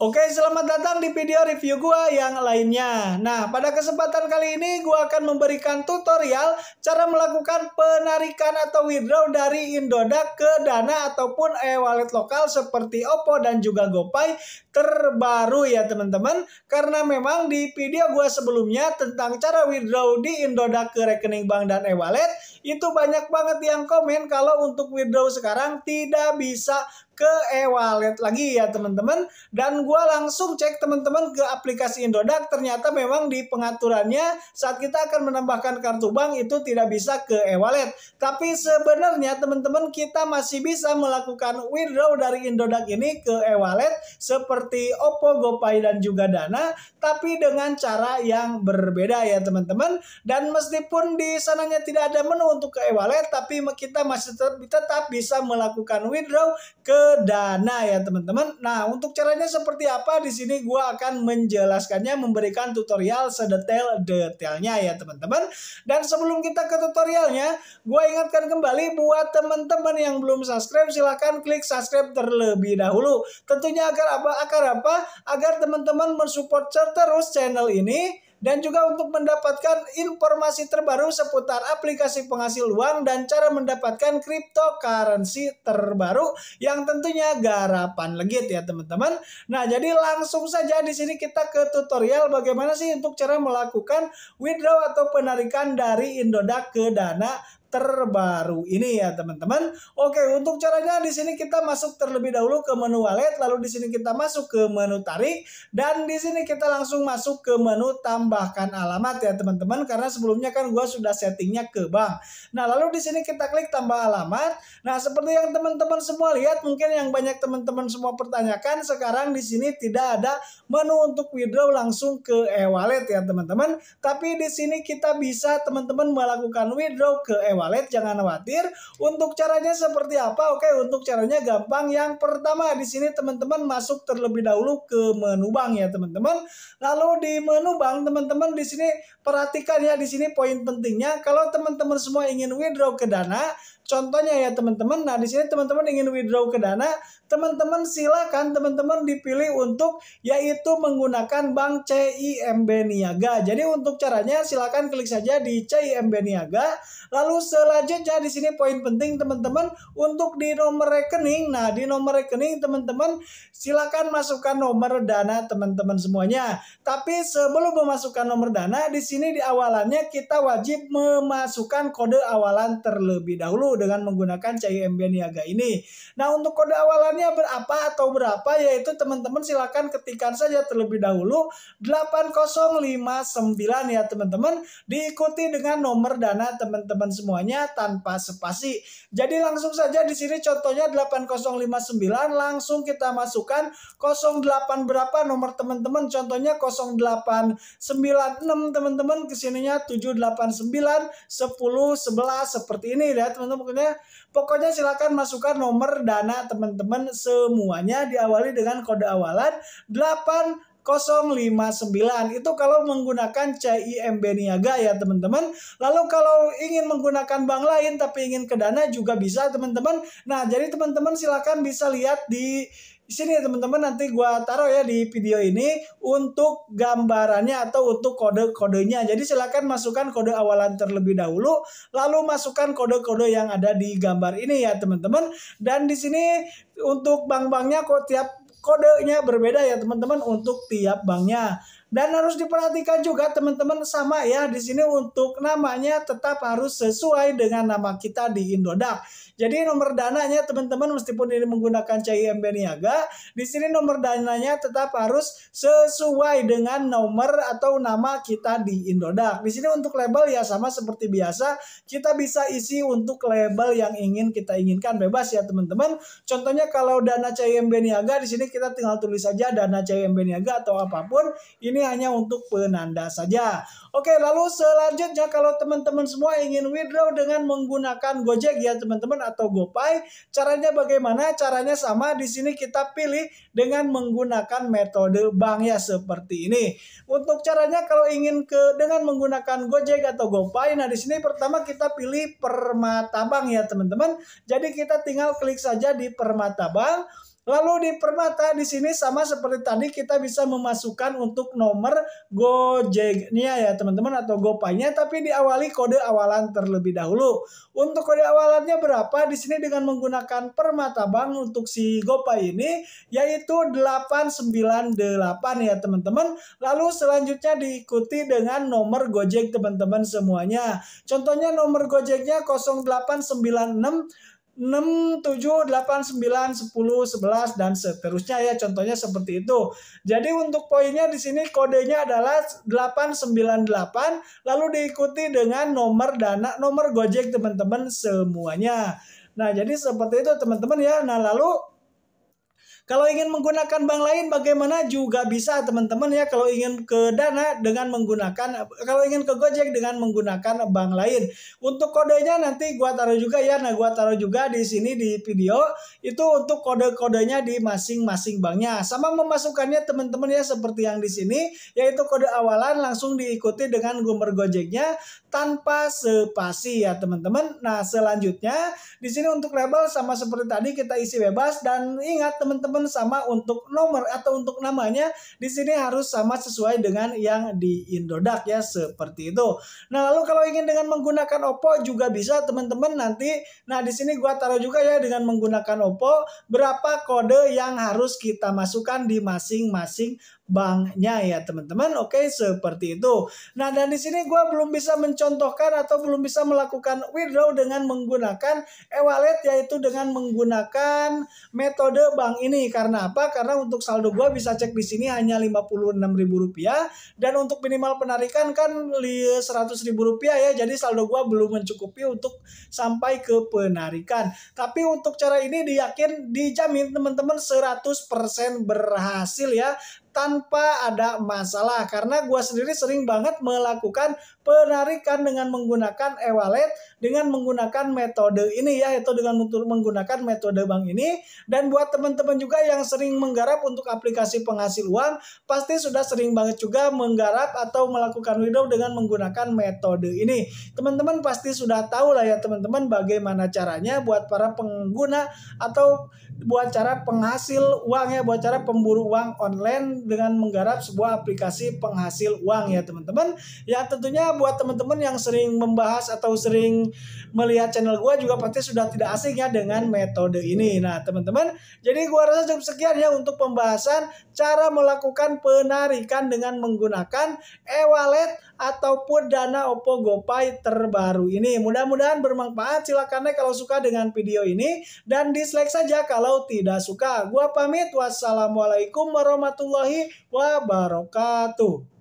Oke, selamat datang di video review gua yang lainnya. Nah, pada kesempatan kali ini gua akan memberikan tutorial cara melakukan penarikan atau withdraw dari Indodax ke Dana ataupun e-wallet lokal seperti Oppo dan juga GoPay terbaru ya teman-teman. Karena memang di video gua sebelumnya tentang cara withdraw di Indodax ke rekening bank dan e-wallet itu banyak banget yang komen kalau untuk withdraw sekarang tidak bisa ke e-wallet lagi ya teman-teman dan gue langsung cek teman-teman ke aplikasi Indodax ternyata memang di pengaturannya saat kita akan menambahkan kartu bank itu tidak bisa ke e-wallet tapi sebenarnya teman-teman kita masih bisa melakukan withdraw dari Indodax ini ke e-wallet seperti Oppo, GoPay dan juga Dana tapi dengan cara yang berbeda ya teman-teman dan meskipun di sananya tidak ada menu untuk ke e-wallet tapi kita masih tetap, tetap bisa melakukan withdraw ke dana ya teman-teman. Nah, untuk caranya seperti apa di sini gue akan menjelaskannya memberikan tutorial sedetail-detailnya ya teman-teman. Dan sebelum kita ke tutorialnya, gue ingatkan kembali buat teman-teman yang belum subscribe silahkan klik subscribe terlebih dahulu. Tentunya agar apa? Agar apa? Agar teman-teman mensupport terus channel ini dan juga untuk mendapatkan informasi terbaru seputar aplikasi penghasil uang dan cara mendapatkan cryptocurrency terbaru yang tentunya garapan legit ya teman-teman. Nah, jadi langsung saja di sini kita ke tutorial bagaimana sih untuk cara melakukan withdraw atau penarikan dari Indodax ke Dana terbaru ini ya teman-teman. Oke, untuk caranya di sini kita masuk terlebih dahulu ke menu wallet, lalu di sini kita masuk ke menu tarik dan di sini kita langsung masuk ke menu tambahkan alamat ya teman-teman karena sebelumnya kan gue sudah settingnya ke bank. Nah, lalu di sini kita klik tambah alamat. Nah, seperti yang teman-teman semua lihat mungkin yang banyak teman-teman semua pertanyakan sekarang di sini tidak ada menu untuk withdraw langsung ke e-wallet ya teman-teman, tapi di sini kita bisa teman-teman melakukan withdraw ke e -wallet wallet jangan khawatir. Untuk caranya seperti apa? Oke, untuk caranya gampang. Yang pertama di sini teman-teman masuk terlebih dahulu ke menu bank ya teman-teman. Lalu di menu bank teman-teman di sini perhatikan ya di sini poin pentingnya kalau teman-teman semua ingin withdraw ke Dana, Contohnya ya teman-teman, nah di sini teman-teman ingin withdraw ke Dana, teman-teman silakan teman-teman dipilih untuk yaitu menggunakan bank CIMB Niaga. Jadi untuk caranya silakan klik saja di CIMB Niaga. Lalu selanjutnya di sini poin penting teman-teman untuk di nomor rekening. Nah, di nomor rekening teman-teman silakan masukkan nomor Dana teman-teman semuanya. Tapi sebelum memasukkan nomor Dana di sini di awalannya kita wajib memasukkan kode awalan terlebih dahulu dengan menggunakan CIMB Niaga ini. Nah, untuk kode awalannya berapa atau berapa yaitu teman-teman silakan ketikkan saja terlebih dahulu 8059 ya teman-teman diikuti dengan nomor dana teman-teman semuanya tanpa spasi. Jadi langsung saja di sini contohnya 8059 langsung kita masukkan 08 berapa nomor teman-teman contohnya 0896 teman-teman kesininya 789 10 11 seperti ini ya teman-teman pokoknya pokoknya silakan masukkan nomor dana teman-teman semuanya diawali dengan kode awalan 8 059 itu kalau menggunakan CIMB Niaga ya teman-teman. Lalu kalau ingin menggunakan bank lain tapi ingin ke Dana juga bisa teman-teman. Nah, jadi teman-teman silahkan bisa lihat di sini teman-teman nanti gua taruh ya di video ini untuk gambarannya atau untuk kode-kodenya. Jadi silahkan masukkan kode awalan terlebih dahulu lalu masukkan kode-kode yang ada di gambar ini ya teman-teman. Dan di sini untuk bank-banknya kok tiap kodenya berbeda ya teman-teman untuk tiap banknya. Dan harus diperhatikan juga teman-teman sama ya di sini untuk namanya tetap harus sesuai dengan nama kita di Indodax. Jadi nomor dananya teman-teman meskipun ini menggunakan CIMB Niaga, di sini nomor dananya tetap harus sesuai dengan nomor atau nama kita di Indodax. Di sini untuk label ya sama seperti biasa, kita bisa isi untuk label yang ingin kita inginkan bebas ya teman-teman. Contohnya kalau dana CIMB Niaga di sini kita tinggal tulis saja dana CIMB Niaga atau apapun. Ini ini hanya untuk penanda saja. Oke, lalu selanjutnya kalau teman-teman semua ingin withdraw dengan menggunakan Gojek ya teman-teman atau GoPay, caranya bagaimana? Caranya sama di sini kita pilih dengan menggunakan metode bank ya seperti ini. Untuk caranya kalau ingin ke dengan menggunakan Gojek atau GoPay, nah di sini pertama kita pilih Permata Bank ya teman-teman. Jadi kita tinggal klik saja di Permata Bank Lalu di permata di sini sama seperti tadi kita bisa memasukkan untuk nomor Gojeknya ya teman-teman atau Gopaynya tapi diawali kode awalan terlebih dahulu. Untuk kode awalannya berapa? Di sini dengan menggunakan permata bank untuk si Gopay ini yaitu 898 ya teman-teman. Lalu selanjutnya diikuti dengan nomor Gojek teman-teman semuanya. Contohnya nomor Gojeknya 0896 6, 7, 8, 9, 10, 11, dan seterusnya ya. Contohnya seperti itu. Jadi untuk poinnya di sini kodenya adalah 898, lalu diikuti dengan nomor dana, nomor Gojek teman-teman semuanya. Nah, jadi seperti itu teman-teman ya. Nah, lalu kalau ingin menggunakan bank lain bagaimana juga bisa teman-teman ya kalau ingin ke Dana dengan menggunakan kalau ingin ke Gojek dengan menggunakan bank lain. Untuk kodenya nanti gua taruh juga ya. Nah, gua taruh juga di sini di video itu untuk kode-kodenya di masing-masing banknya. Sama memasukkannya teman-teman ya seperti yang di sini yaitu kode awalan langsung diikuti dengan gomer Gojeknya tanpa spasi ya teman-teman. Nah, selanjutnya di sini untuk label sama seperti tadi kita isi bebas dan ingat teman-teman pun sama untuk nomor atau untuk namanya di sini harus sama sesuai dengan yang di Indodax ya seperti itu. Nah, lalu kalau ingin dengan menggunakan Oppo juga bisa teman-teman nanti. Nah, di sini gua taruh juga ya dengan menggunakan Oppo berapa kode yang harus kita masukkan di masing-masing banknya ya teman-teman. Oke seperti itu. Nah dan di sini gue belum bisa mencontohkan atau belum bisa melakukan withdraw dengan menggunakan e-wallet yaitu dengan menggunakan metode bank ini. Karena apa? Karena untuk saldo gue bisa cek di sini hanya rp rupiah dan untuk minimal penarikan kan rp rupiah ya. Jadi saldo gue belum mencukupi untuk sampai ke penarikan. Tapi untuk cara ini diyakin dijamin teman-teman 100% berhasil ya tanpa ada masalah karena gue sendiri sering banget melakukan penarikan dengan menggunakan e-wallet dengan menggunakan metode ini ya yaitu dengan menggunakan metode bank ini dan buat teman-teman juga yang sering menggarap untuk aplikasi penghasil uang pasti sudah sering banget juga menggarap atau melakukan widow dengan menggunakan metode ini teman-teman pasti sudah tahu lah ya teman-teman bagaimana caranya buat para pengguna atau buat cara penghasil uang ya, buat cara pemburu uang online dengan menggarap sebuah aplikasi penghasil uang ya teman-teman. Ya tentunya buat teman-teman yang sering membahas atau sering melihat channel gue juga pasti sudah tidak asing ya dengan metode ini. Nah teman-teman, jadi gue rasa cukup sekian ya untuk pembahasan cara melakukan penarikan dengan menggunakan e-wallet ataupun dana Oppo GoPay terbaru ini. Mudah-mudahan bermanfaat. Silakan like kalau suka dengan video ini dan dislike saja kalau kalau tidak suka, gua pamit. Wassalamualaikum warahmatullahi wabarakatuh.